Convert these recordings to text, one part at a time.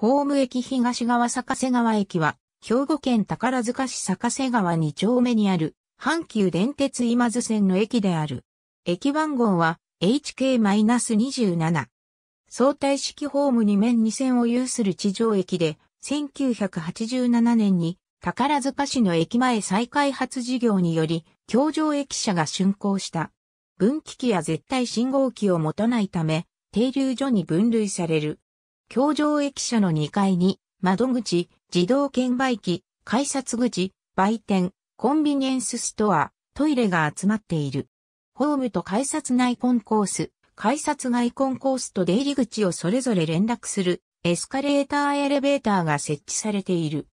ホーム駅東側坂瀬川駅は、兵庫県宝塚市坂瀬川2丁目にある、阪急電鉄今津線の駅である。駅番号は HK-27。相対式ホーム2面2線を有する地上駅で、1987年に宝塚市の駅前再開発事業により、京上駅舎が竣工した。分岐器や絶対信号機を持たないため、停留所に分類される。京上駅舎の2階に、窓口、自動券売機、改札口、売店、コンビニエンスストア、トイレが集まっている。ホームと改札内コンコース、改札外コンコースと出入り口をそれぞれ連絡するエスカレーターエレベーターが設置されている。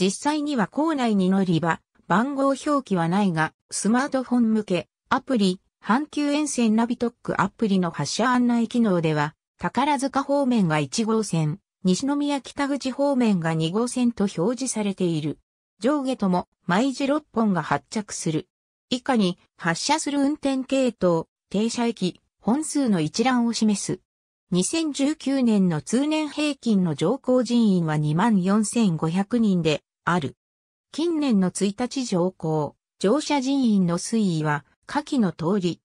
実際には校内に乗り場、番号表記はないが、スマートフォン向け、アプリ、阪急沿線ナビトックアプリの発車案内機能では、宝塚方面が1号線、西宮北口方面が2号線と表示されている。上下とも、毎時6本が発着する。以下に、発車する運転系統、停車駅、本数の一覧を示す。2019年の通年平均の乗降人員は24,500人である。近年の1日乗降、乗車人員の推移は下記の通り。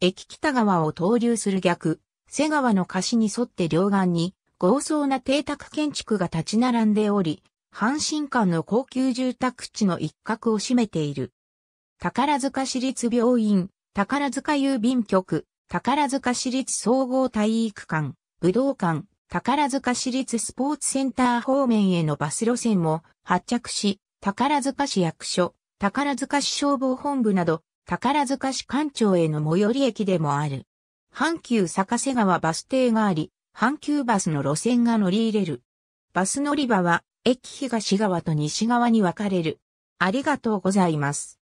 駅北側を投流する逆、瀬川の貸しに沿って両岸に豪壮な邸宅建築が立ち並んでおり、阪神間の高級住宅地の一角を占めている。宝塚市立病院、宝塚郵便局、宝塚市立総合体育館、武道館、宝塚市立スポーツセンター方面へのバス路線も発着し、宝塚市役所、宝塚市消防本部など、宝塚市官庁への最寄り駅でもある。阪急坂瀬川バス停があり、阪急バスの路線が乗り入れる。バス乗り場は、駅東側と西側に分かれる。ありがとうございます。